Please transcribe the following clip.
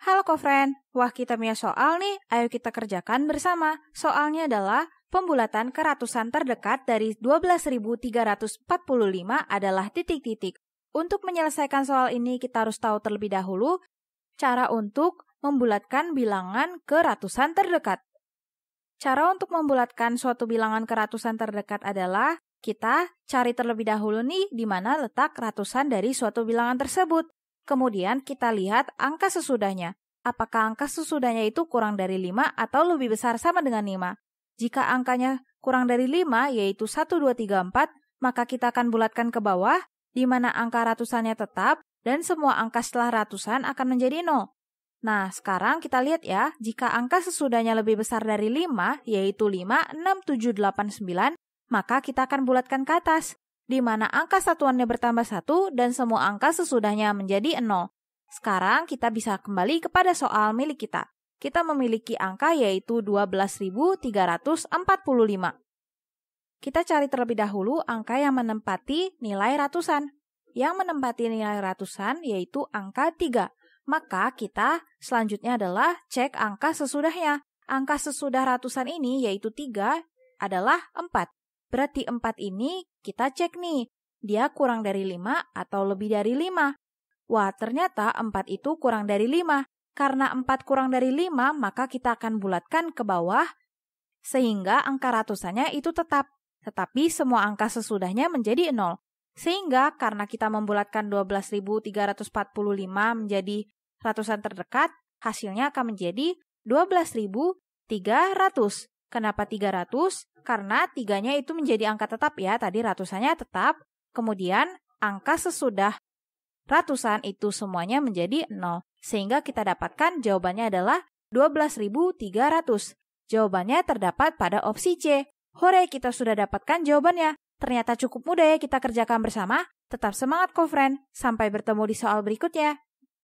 Halo kofren, wah kita punya soal nih, ayo kita kerjakan bersama. Soalnya adalah pembulatan keratusan terdekat dari 12.345 adalah titik-titik. Untuk menyelesaikan soal ini kita harus tahu terlebih dahulu cara untuk membulatkan bilangan keratusan terdekat. Cara untuk membulatkan suatu bilangan keratusan terdekat adalah kita cari terlebih dahulu nih di mana letak ratusan dari suatu bilangan tersebut. Kemudian kita lihat angka sesudahnya. Apakah angka sesudahnya itu kurang dari 5 atau lebih besar sama dengan 5? Jika angkanya kurang dari 5, yaitu 1, 2, 3, 4, maka kita akan bulatkan ke bawah, di mana angka ratusannya tetap, dan semua angka setelah ratusan akan menjadi 0. Nah, sekarang kita lihat ya, jika angka sesudahnya lebih besar dari 5, yaitu 5, 6, 7, 8, 9, maka kita akan bulatkan ke atas di mana angka satuannya bertambah satu dan semua angka sesudahnya menjadi nol. Sekarang kita bisa kembali kepada soal milik kita. Kita memiliki angka yaitu 12.345. Kita cari terlebih dahulu angka yang menempati nilai ratusan. Yang menempati nilai ratusan yaitu angka 3. Maka kita selanjutnya adalah cek angka sesudahnya. Angka sesudah ratusan ini yaitu 3 adalah 4. Berarti 4 ini kita cek nih, dia kurang dari 5 atau lebih dari 5. Wah, ternyata 4 itu kurang dari 5. Karena 4 kurang dari 5, maka kita akan bulatkan ke bawah sehingga angka ratusannya itu tetap. Tetapi semua angka sesudahnya menjadi 0. Sehingga karena kita membulatkan 12.345 menjadi ratusan terdekat, hasilnya akan menjadi 12.300. Kenapa 300? Karena tiganya itu menjadi angka tetap ya, tadi ratusannya tetap. Kemudian angka sesudah ratusan itu semuanya menjadi 0. Sehingga kita dapatkan jawabannya adalah 12.300. Jawabannya terdapat pada opsi C. Hore, kita sudah dapatkan jawabannya. Ternyata cukup mudah ya kita kerjakan bersama. Tetap semangat, co-friend. Sampai bertemu di soal berikutnya.